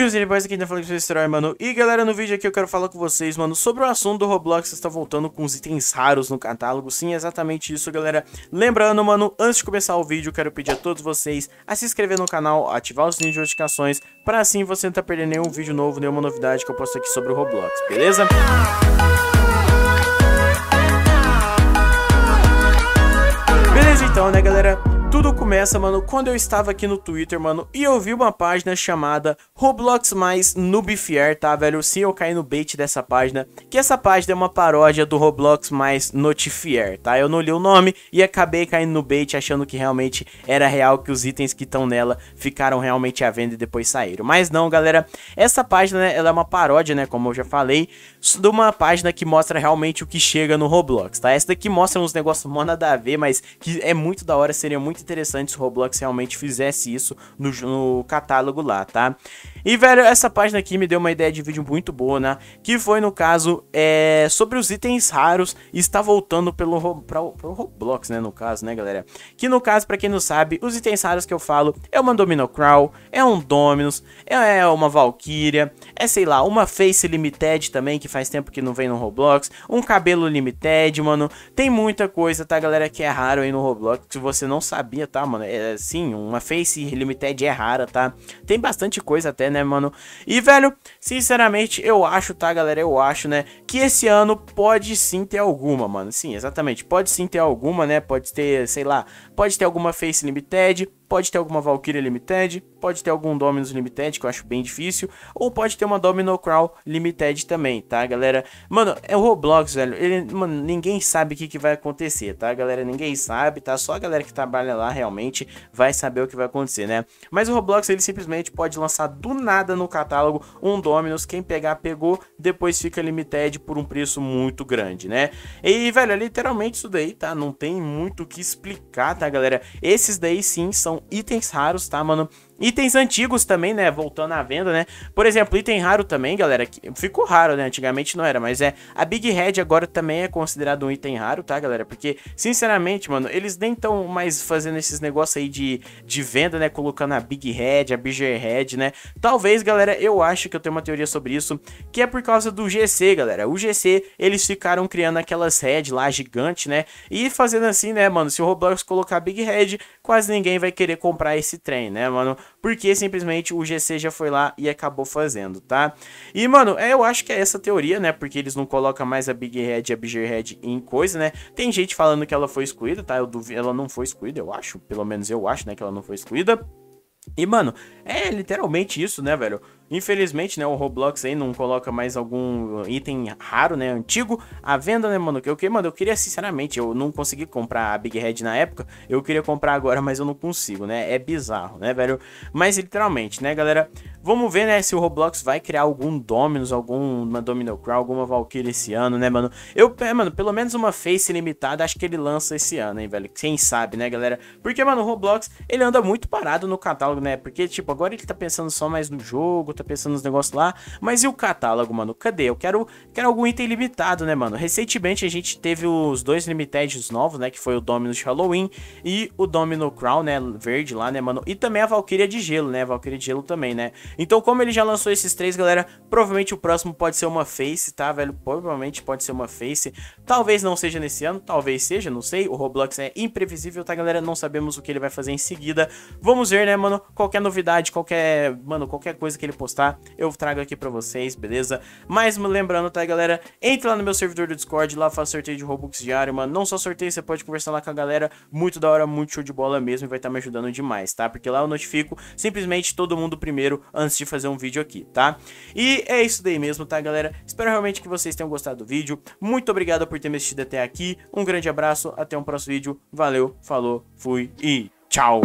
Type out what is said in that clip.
Fala Boys, aqui ainda é falando com vocês, mano. E galera, no vídeo aqui eu quero falar com vocês, mano, sobre o assunto do Roblox está voltando com os itens raros no catálogo. Sim, exatamente isso, galera. Lembrando, mano, antes de começar o vídeo, eu quero pedir a todos vocês a se inscrever no canal, ativar o sininho de notificações, para assim você não tá perdendo nenhum vídeo novo, nenhuma novidade que eu posto aqui sobre o Roblox, beleza? Beleza então, né, galera? Tudo começa, mano, quando eu estava aqui no Twitter, mano, e eu vi uma página chamada Roblox mais Nubifier, tá, velho? Sim, eu caí no bait dessa página, que essa página é uma paródia do Roblox mais Notifier, tá? Eu não li o nome e acabei caindo no bait achando que realmente era real que os itens que estão nela ficaram realmente à venda e depois saíram. Mas não, galera, essa página, né, ela é uma paródia, né, como eu já falei, de uma página que mostra realmente o que chega no Roblox, tá? Essa daqui mostra uns negócios mó nada a ver, mas que é muito da hora, seria muito muito interessante se o Roblox realmente fizesse isso no, no catálogo lá, tá? E, velho, essa página aqui me deu uma ideia de vídeo muito boa, né? Que foi, no caso, é... sobre os itens raros e está voltando pelo, pra, pelo Roblox, né? No caso, né, galera? Que, no caso, pra quem não sabe, os itens raros que eu falo é uma Domino Crow, é um Dominus, é, é uma Valkyria, é, sei lá, uma Face Limited também, que faz tempo que não vem no Roblox, um cabelo Limited, mano. Tem muita coisa, tá, galera, que é raro aí no Roblox, que você não sabia, tá, mano? É, sim, uma Face Limited é rara, tá? Tem bastante coisa até né, mano? E, velho, sinceramente, eu acho, tá, galera? Eu acho, né? que esse ano pode sim ter alguma, mano. Sim, exatamente. Pode sim ter alguma, né? Pode ter, sei lá, pode ter alguma Face Limited, pode ter alguma Valkyria Limited, pode ter algum Dominus Limited, que eu acho bem difícil, ou pode ter uma Domino crawl Limited também, tá, galera? Mano, é o Roblox, velho. Ele, mano, ninguém sabe o que, que vai acontecer, tá, galera? Ninguém sabe, tá? Só a galera que trabalha lá realmente vai saber o que vai acontecer, né? Mas o Roblox, ele simplesmente pode lançar do nada no catálogo um Dominus, quem pegar, pegou, depois fica Limited por um preço muito grande, né? E, velho, é literalmente isso daí, tá? Não tem muito o que explicar, tá, galera? Esses daí sim são itens raros, tá, mano? Itens antigos também, né? Voltando à venda, né? Por exemplo, item raro também, galera. Ficou raro, né? Antigamente não era, mas é. A Big Red agora também é considerado um item raro, tá, galera? Porque, sinceramente, mano, eles nem estão mais fazendo esses negócios aí de, de venda, né? Colocando a Big Red, a Big Red, né? Talvez, galera, eu acho que eu tenho uma teoria sobre isso, que é por causa do GC, galera o GC, eles ficaram criando aquelas head lá gigante, né? E fazendo assim, né, mano? Se o Roblox colocar Big Head, quase ninguém vai querer comprar esse trem, né, mano? Porque simplesmente o GC já foi lá e acabou fazendo, tá? E, mano, é, eu acho que é essa teoria, né? Porque eles não colocam mais a Big Head e a Big Head em coisa, né? Tem gente falando que ela foi excluída, tá? Eu duvido, ela não foi excluída, eu acho. Pelo menos eu acho, né? Que ela não foi excluída. E, mano, é literalmente isso, né, velho? Infelizmente, né, o Roblox aí não coloca mais algum item raro, né, antigo à venda, né, mano? que mano, eu queria, sinceramente, eu não consegui comprar a Big Red na época, eu queria comprar agora, mas eu não consigo, né? É bizarro, né, velho? Mas, literalmente, né, galera, Vamos ver, né, se o Roblox vai criar algum Dominus, alguma Domino Crown, alguma Valkyrie esse ano, né, mano? Eu, é, mano, pelo menos uma face limitada, acho que ele lança esse ano, hein, velho? Quem sabe, né, galera? Porque, mano, o Roblox, ele anda muito parado no catálogo, né? Porque, tipo, agora ele tá pensando só mais no jogo, tá pensando nos negócios lá. Mas e o catálogo, mano? Cadê? Eu quero, quero algum item limitado, né, mano? Recentemente a gente teve os dois Limiteds novos, né, que foi o Dominus de Halloween e o Domino Crown, né, verde lá, né, mano? E também a Valkyria de Gelo, né? A Valkyria de Gelo também, né? Então, como ele já lançou esses três, galera, provavelmente o próximo pode ser uma face, tá, velho? Provavelmente pode ser uma face. Talvez não seja nesse ano, talvez seja, não sei. O Roblox é imprevisível, tá, galera? Não sabemos o que ele vai fazer em seguida. Vamos ver, né, mano? Qualquer novidade, qualquer, mano, qualquer coisa que ele postar, eu trago aqui pra vocês, beleza? Mas lembrando, tá, galera? Entra lá no meu servidor do Discord, lá faço sorteio de Robux diário, mano. Não só sorteio, você pode conversar lá com a galera. Muito da hora, muito show de bola mesmo e vai estar tá me ajudando demais, tá? Porque lá eu notifico simplesmente todo mundo primeiro, antes antes de fazer um vídeo aqui, tá? E é isso daí mesmo, tá, galera? Espero realmente que vocês tenham gostado do vídeo. Muito obrigado por ter me assistido até aqui. Um grande abraço, até um próximo vídeo. Valeu, falou, fui e tchau!